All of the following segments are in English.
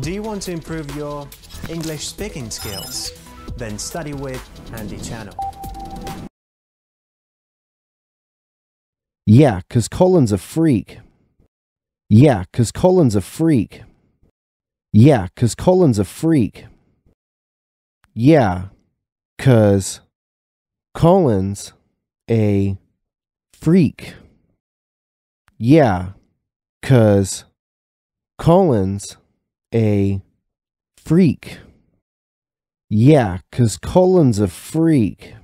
Do you want to improve your English speaking skills? Then study with Andy Channel. Yeah, 'cause Colin's a freak. Yeah, 'cause Colin's a freak. Yeah, 'cause Colin's a freak. Yeah, 'cause Colin's a freak. Yeah, 'cause Colin's a freak. Yeah, because Colin's a freak.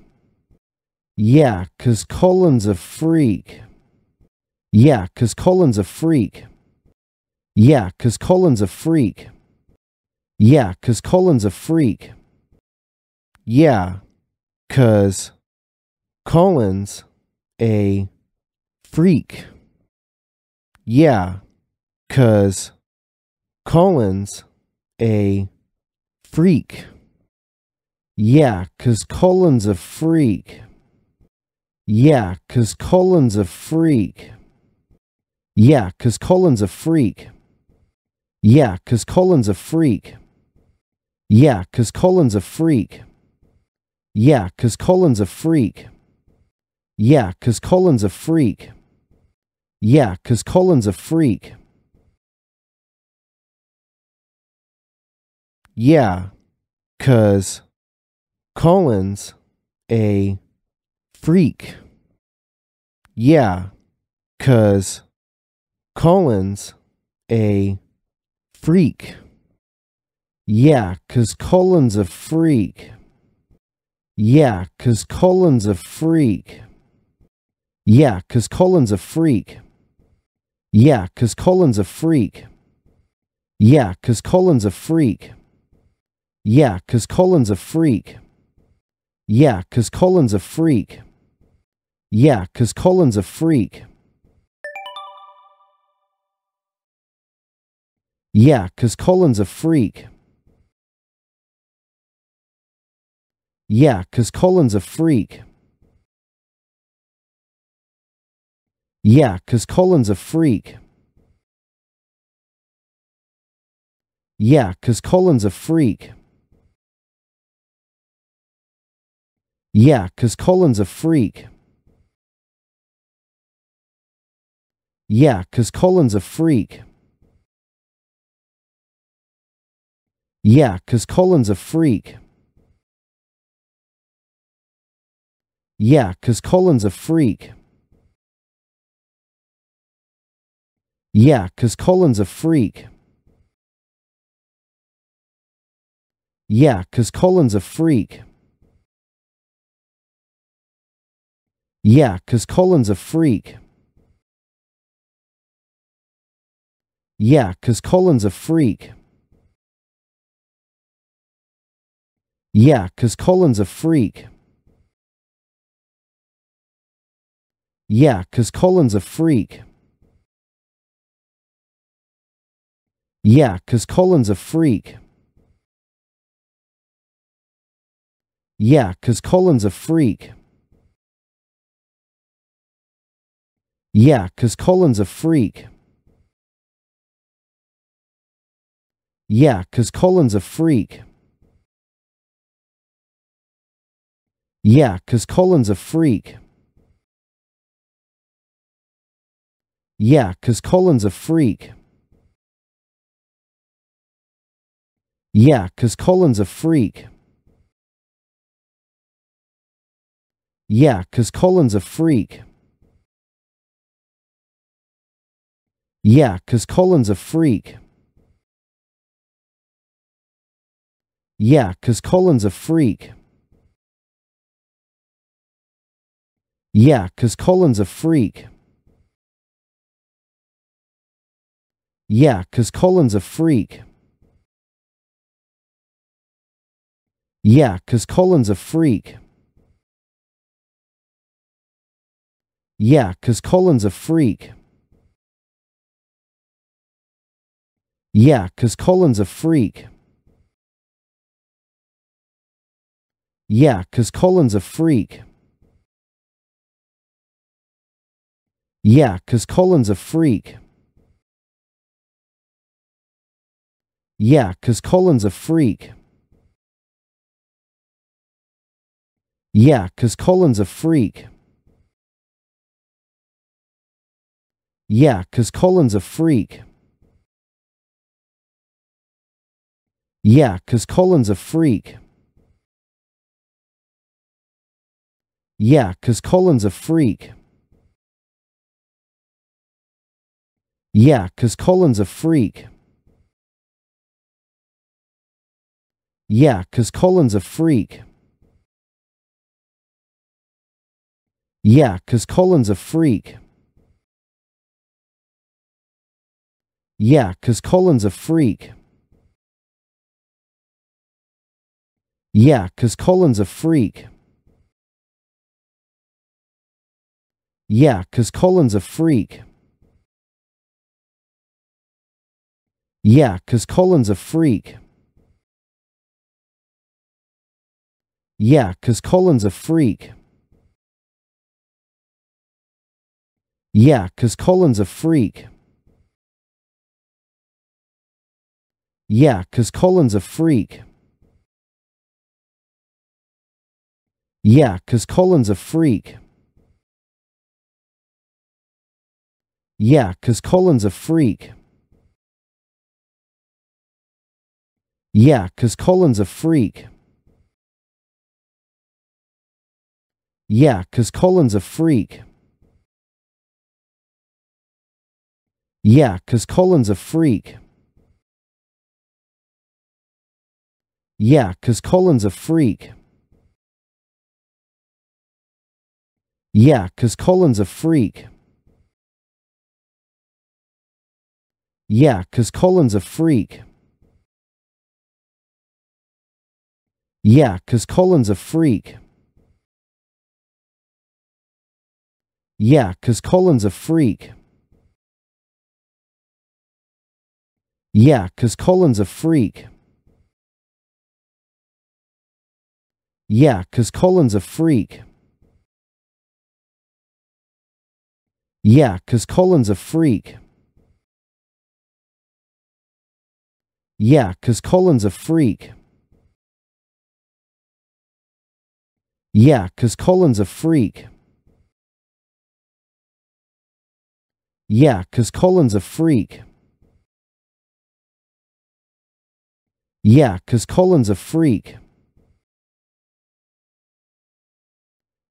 Yeah, because Colin's a freak. Yeah, because Colin's a freak. Yeah, because Colin's a freak. Yeah, because Colin's a freak. Yeah, because Colin's a freak. Yeah, because Colin's a freak. Yeah, because Colin's a freak. Yeah, because Colin's a freak. Yeah, because Colin's a freak. Yeah, because Colin's a freak. Yeah, because Colin's a freak. Yeah, because Colin's a freak. Yeah, because Colin's a freak. Yeah, because Colin's a freak. Yeah, because Colin's a freak. Yeah, because Colin's a freak. Yeah, because Colin's a freak. Yeah, because Colin's a freak. Yeah, because Colin's a freak. Yeah, because Colin's a freak. Yeah, because Colin's a freak. Yeah, because Colin's a freak. Yeah, because Colin's a freak. Yeah, because Colin's a freak. Yeah, because Colin's a freak. Yeah, because Colin's a freak. Yeah, because Colin's a freak. Yeah, because Colin's a freak. Yeah, because Colin's a freak. Yeah, because Colin's a freak. Yeah, because Colin's a freak. Yeah, because Colin's a freak. Yeah, because Colin's a freak. Yeah, because Colin's a freak. Yeah, because Colin's a freak. Yeah, because Colin's a freak. Yeah, because Colin's a freak. Yeah, because Colin's a freak. Yeah, because Colin's a freak. Yeah, because Colin's a freak. Yeah, because Colin's a freak. Yeah, because Colin's a freak. Yeah, because Colin's a freak. Yeah, because Colin's a freak. Yeah, because Colin's a freak. Yeah, because Colin's a freak. Yeah, because Colin's a freak. Yeah, because Colin's a freak. Yeah, because Colin's a freak. Yeah, because Colin's a freak. Yeah, because Colin's a freak. Yeah, because Colin's a freak. Yeah, because Colin's a freak. Yeah, because Colin's a freak. Yeah, because Colin's a freak. Yeah, because Colin's a freak. Yeah, because Colin's a freak. Yeah, because Colin's a freak. Yeah, because Colin's a freak. Yeah, because Colin's a freak. Yeah, because Colin's a freak. Yeah, because Colin's a freak. Yeah, because Colin's a freak. Yeah, because Colin's a freak. Yeah, because Colin's a freak. Yeah, because Colin's a freak. Yeah, because Colin's a freak. Yeah, because Colin's a freak. Yeah, because Colin's a freak. Yeah, because Colin's a freak. Yeah, because Colin's a freak. Yeah, because Colin's a freak. Yeah, because Colin's a freak. Yeah, because Colin's a freak. Yeah, because Colin's a freak. Yeah, because Colin's a freak. Yeah, because Colin's a freak. Yeah, because Colin's a freak. Yeah, because Colin's a freak. Yeah, because Colin's a freak. Yeah, because Colin's a freak. Yeah, because Colin's a freak. Yeah, because Colin's a freak. Yeah, because Colin's a freak. Yeah, because Colin's a freak. Yeah, because Colin's a freak. Yeah, because Colin's a freak.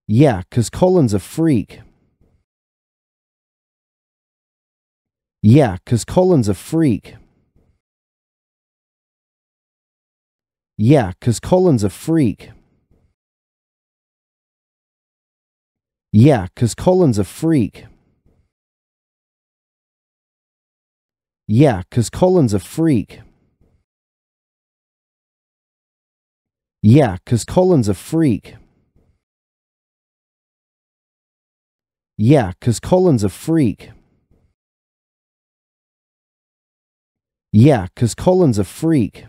Yeah, because Colin's a freak. Yeah, because Colin's a freak. Yeah, because Colin's a freak. Yeah, because Colin's a freak. Yeah, because Colin's a freak. Yeah, because Colin's a freak. Yeah, because Colin's a freak. Yeah, because Colin's a freak.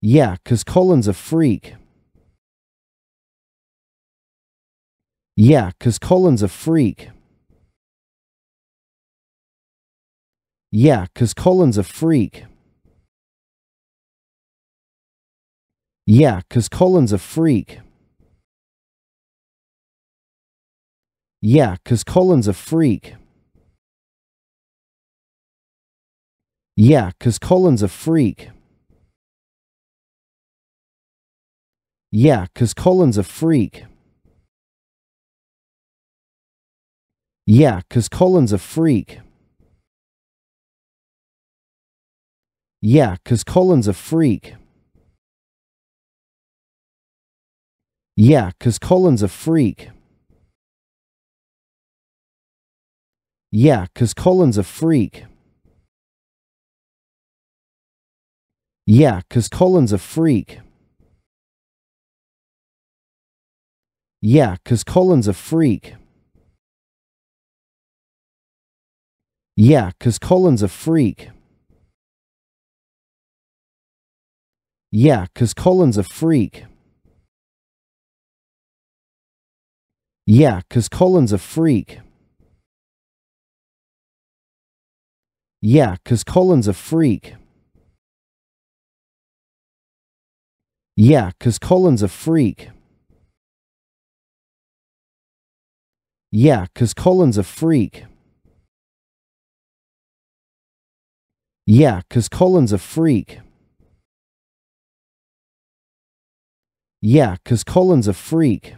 Yeah, because Colin's a freak. Yeah, because Colin's a freak. Yeah, because Colin's a freak. Yeah, because Colin's a freak. Yeah, because Colin's a freak. Yeah, because Colin's a freak. Yeah, because Colin's a freak. Yeah, because Colin's a freak. Yeah, because Colin's a freak. Yeah, because Colin's a freak. Yeah, because Colin's a freak. Yeah, because Colin's a freak. Yeah, because Colin's a freak. Yeah, because Colin's a freak. Yeah, because Colin's a freak. Yeah, because Colin's a freak. Yeah, because Colin's a freak. Yeah, because Colin's a freak. Yeah, because Colin's a freak. Yeah, because Colin's a freak. Yeah, because Colin's a freak.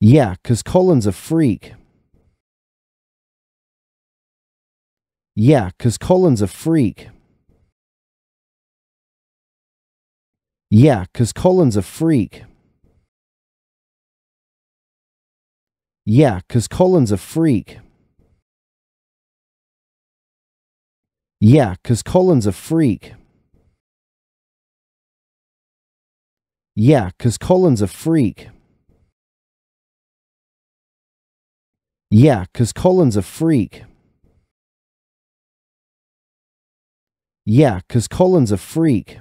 Yeah, because Colin's a freak. Yeah, because Colin's a freak. Yeah, because Colin's a freak. Yeah, because Colin's a freak. Yeah, because Colin's a freak. Yeah, because Colin's a freak. Yeah, because Colin's a freak. Yeah, because Colin's a freak.